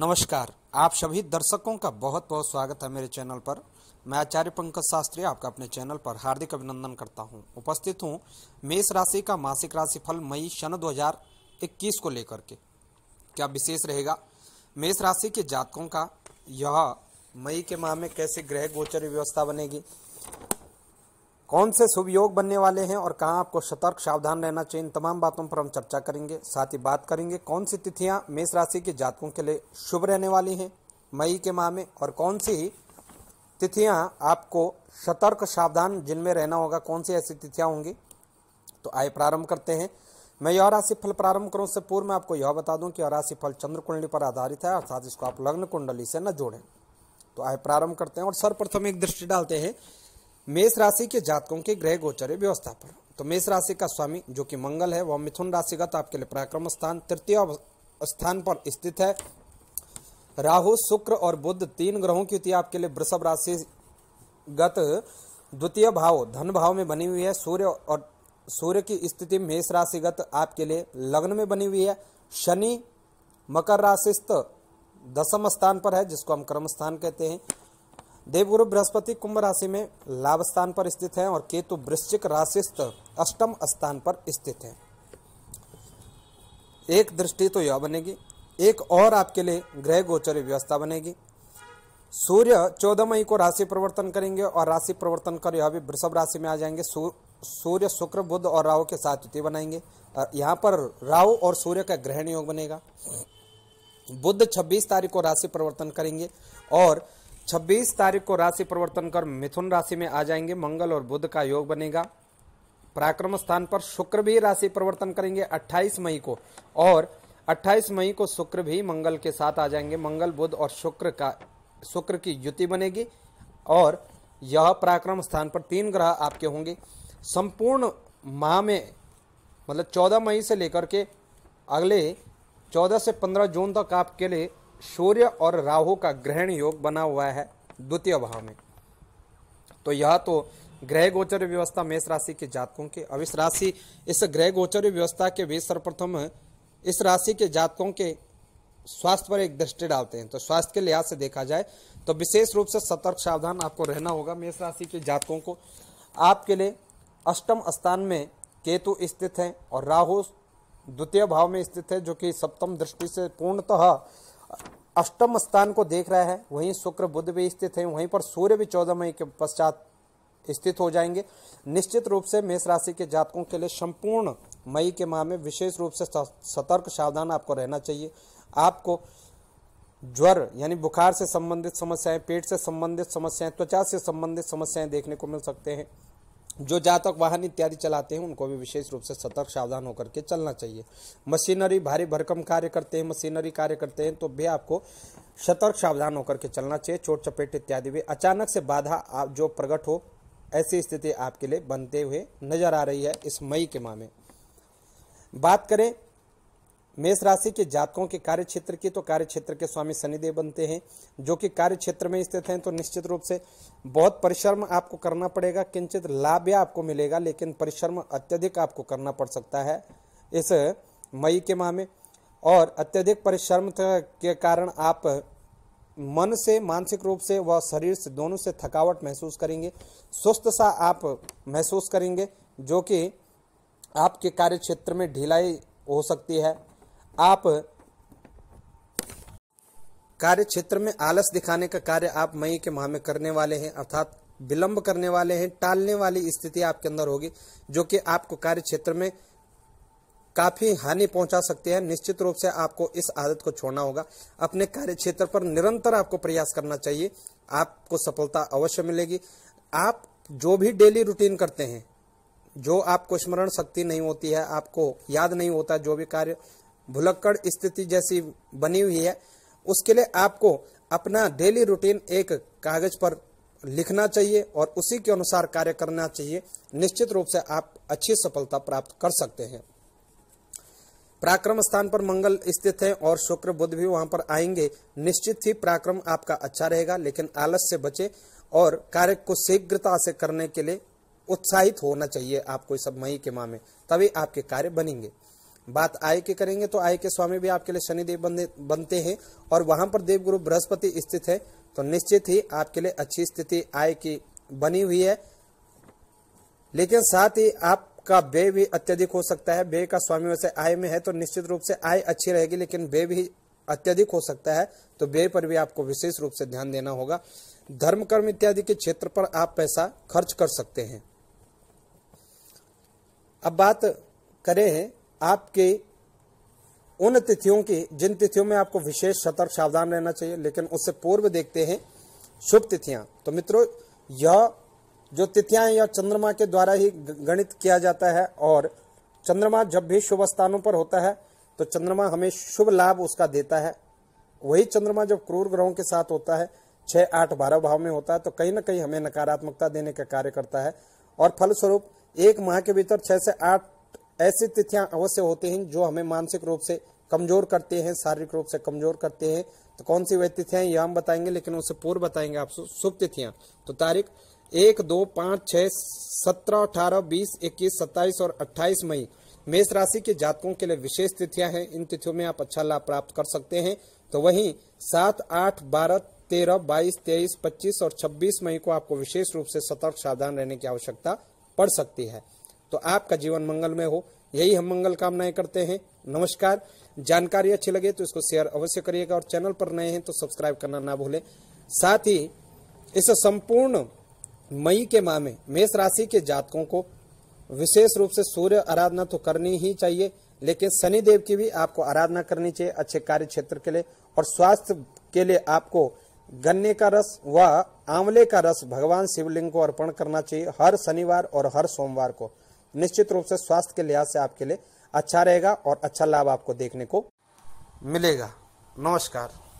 नमस्कार आप सभी दर्शकों का बहुत बहुत स्वागत है मेरे चैनल पर मैं आचार्य पंकज शास्त्री आपका अपने चैनल पर हार्दिक अभिनंदन करता हूं उपस्थित हूं मेष राशि का मासिक राशिफल मई सन 2021 को लेकर के क्या विशेष रहेगा मेष राशि के जातकों का यह मई के माह में कैसे ग्रह गोचर व्यवस्था बनेगी कौन से शुभ योग बनने वाले हैं और कहाँ आपको सतर्क सावधान रहना चाहिए इन तमाम बातों पर हम चर्चा करेंगे साथ ही बात करेंगे कौन सी तिथियां मेष राशि के जातकों के लिए शुभ रहने वाली हैं मई के माह में और कौन सी तिथियां आपको सतर्क सावधान जिनमें रहना होगा कौन सी ऐसी तिथियां होंगी तो आए प्रारंभ करते हैं मैं यह राशि फल प्रारंभ करूं से पूर्व मैं आपको यह बता दूं कि यह राशि फल चंद्र कुंडली पर आधारित है अर्थात इसको आप लग्न कुंडली से न जोड़ें तो आए प्रारंभ करते हैं और सर्वप्रथम एक दृष्टि डालते हैं मेष राशि के जातकों के ग्रह गोचर व्यवस्था पर तो मेष राशि का स्वामी जो कि मंगल है वह मिथुन राशिगत आपके लिए पराक्रम स्थान तृतीय स्थान पर स्थित है राहु शुक्र और बुद्ध तीन ग्रहों की आपके लिए वृषभ राशि गत द्वितीय भाव धन भाव में बनी हुई है सूर्य और सूर्य की स्थिति मेष राशिगत आपके लिए लग्न में बनी हुई है शनि मकर राशि दसम स्थान पर है जिसको हम कर्म स्थान कहते हैं देवगुरु बृहस्पति कुंभ राशि में लाभ स्थान पर स्थित हैं और केतु वृश्चिक राशि अष्टम स्थान पर स्थित हैं एक दृष्टि तो यह बनेगी एक और आपके लिए ग्रह गोचर व्यवस्था बनेगी सूर्य चौदह मई को राशि परिवर्तन करेंगे और राशि परिवर्तन कर यह भी वृषभ राशि में आ जाएंगे सूर्य शुक्र बुद्ध और राहु के साथ युति बनाएंगे और यहाँ पर राहु और सूर्य का ग्रहण योग बनेगा बुद्ध 26 तारीख को राशि परिवर्तन करेंगे और छब्बीस तारीख को राशि परिवर्तन कर मिथुन राशि में आ जाएंगे मंगल और बुध का योग बनेगा पराक्रम स्थान पर शुक्र भी राशि परिवर्तन करेंगे 28 मई को और 28 मई को शुक्र भी मंगल के साथ आ जाएंगे मंगल बुध और शुक्र का शुक्र की युति बनेगी और यह पराक्रम स्थान पर तीन ग्रह आपके होंगे संपूर्ण माह में मतलब 14 मई से लेकर के अगले 14 से 15 जून तक आपके लिए सूर्य और राहु का ग्रहण योग बना हुआ है द्वितीय भाव में तो यह तो ग्रह गोचर व्यवस्था मेष राशि के जातकों के अब इस राशि इस ग्रह गोचर व्यवस्था के वे सर्वप्रथम इस राशि के जातकों के स्वास्थ्य पर एक दृष्टि डालते हैं तो स्वास्थ्य के लिहाज से देखा जाए तो विशेष रूप से सतर्क सावधान आपको रहना होगा मेष राशि के जातकों को आपके लिए अष्टम स्थान में केतु स्थित है और राहु द्वितीय भाव में स्थित है जो कि सप्तम दृष्टि से पूर्णतः अष्टम स्थान को देख रहा है वहीं शुक्र बुद्ध भी स्थित है वहीं पर सूर्य भी चौदह मई के पश्चात स्थित हो जाएंगे निश्चित रूप से मेष राशि के जातकों के लिए संपूर्ण मई के माह में विशेष रूप से सतर्क सावधान आपको रहना चाहिए आपको ज्वर यानी बुखार से संबंधित समस्याएं पेट से संबंधित समस्याएं त्वचा से संबंधित समस्याएं देखने को मिल सकते हैं जो जातक वाहन इत्यादि चलाते हैं उनको भी विशेष रूप से सतर्क सावधान होकर के चलना चाहिए मशीनरी भारी भरकम कार्य करते हैं मशीनरी कार्य करते हैं तो भी आपको सतर्क सावधान होकर के चलना चाहिए चोट चपेट इत्यादि भी अचानक से बाधा आप जो प्रकट हो ऐसी स्थिति आपके लिए बनते हुए नजर आ रही है इस मई के माह में बात करें मेष राशि के जातकों के कार्य क्षेत्र की तो कार्य क्षेत्र के स्वामी शनिदेव बनते हैं जो कि कार्य क्षेत्र में स्थित हैं तो निश्चित रूप से बहुत परिश्रम आपको करना पड़ेगा किंचित लाभ या आपको मिलेगा लेकिन परिश्रम अत्यधिक आपको करना पड़ सकता है इस मई के माह में और अत्यधिक परिश्रम के कारण आप मन से मानसिक रूप से व शरीर से दोनों से थकावट महसूस करेंगे सुस्त सा आप महसूस करेंगे जो कि आपके कार्य क्षेत्र में ढिलाई हो सकती है आप कार्य क्षेत्र में आलस दिखाने का कार्य आप मई के माह में करने वाले हैं अर्थात विलंब करने वाले हैं टालने वाली स्थिति आपके अंदर होगी जो कि आपको कार्य क्षेत्र में काफी हानि पहुंचा सकते हैं निश्चित रूप से आपको इस आदत को छोड़ना होगा अपने कार्य क्षेत्र पर निरंतर आपको प्रयास करना चाहिए आपको सफलता अवश्य मिलेगी आप जो भी डेली रूटीन करते हैं जो आपको स्मरण शक्ति नहीं होती है आपको याद नहीं होता जो भी कार्य भुलक्कड़ स्थिति जैसी बनी हुई है उसके लिए आपको अपना डेली रूटीन एक कागज पर लिखना चाहिए और उसी के अनुसार कार्य करना चाहिए निश्चित रूप से आप अच्छी सफलता प्राप्त कर सकते हैं पराक्रम स्थान पर मंगल स्थित है और शुक्र बुद्ध भी वहां पर आएंगे निश्चित ही पराक्रम आपका अच्छा रहेगा लेकिन आलस से बचे और कार्य को शीघ्रता से करने के लिए उत्साहित होना चाहिए आपको इस मई के माह में तभी आपके कार्य बनेंगे बात आय के करेंगे तो आय के स्वामी भी आपके लिए शनिदेव बनते हैं और वहां पर देवगुरु बृहस्पति स्थित है तो निश्चित ही आपके लिए अच्छी स्थिति आय की बनी हुई है लेकिन साथ ही आपका व्यय भी अत्यधिक हो सकता है व्यय का स्वामी वैसे आय में है तो निश्चित रूप से आय अच्छी रहेगी लेकिन व्यय भी अत्यधिक हो सकता है तो व्यय पर भी आपको विशेष रूप से ध्यान देना होगा धर्म कर्म इत्यादि के क्षेत्र पर आप पैसा खर्च कर सकते हैं अब बात करें आपके उन तिथियों के जिन तिथियों में आपको विशेष सतर्क सावधान रहना चाहिए लेकिन उससे पूर्व देखते हैं शुभ तिथियां तो मित्रों यह जो तिथियां हैं यह चंद्रमा के द्वारा ही गणित किया जाता है और चंद्रमा जब भी शुभ स्थानों पर होता है तो चंद्रमा हमें शुभ लाभ उसका देता है वही चंद्रमा जब क्रूर ग्रहों के साथ होता है छह आठ बारह भाव में होता है तो कहीं ना कहीं हमें नकारात्मकता देने का कार्य करता है और फलस्वरूप एक माह के भीतर छह से आठ ऐसी तिथियां अवश्य होते हैं जो हमें मानसिक रूप से कमजोर करते हैं शारीरिक रूप से कमजोर करते हैं तो कौन सी वह तिथियां यह हम बताएंगे लेकिन उससे पूर्व बताएंगे आप शुभ तिथियां तो तारीख एक दो पांच छह सत्रह अठारह बीस इक्कीस सत्ताईस और अट्ठाईस मई मेष राशि के जातकों के लिए विशेष तिथियां हैं इन तिथियों में आप अच्छा लाभ प्राप्त कर सकते हैं तो वहीं सात आठ बारह तेरह बाईस तेईस पच्चीस और छब्बीस मई को आपको विशेष रूप से सतर्क सावधान रहने की आवश्यकता पड़ सकती है तो आपका जीवन मंगलमय हो यही हम मंगल कामनाएं करते हैं नमस्कार जानकारी अच्छी लगे तो इसको शेयर अवश्य करिएगा और चैनल पर नए हैं तो सब्सक्राइब करना ना भूलें साथ ही इस संपूर्ण मई के माह में मेष राशि के जातकों को विशेष रूप से सूर्य आराधना तो करनी ही चाहिए लेकिन शनि देव की भी आपको आराधना करनी चाहिए अच्छे कार्य क्षेत्र के लिए और स्वास्थ्य के लिए आपको गन्ने का रस व आंवले का रस भगवान शिवलिंग को अर्पण करना चाहिए हर शनिवार और हर सोमवार को निश्चित रूप से स्वास्थ्य के लिहाज से आपके लिए अच्छा रहेगा और अच्छा लाभ आपको देखने को मिलेगा नमस्कार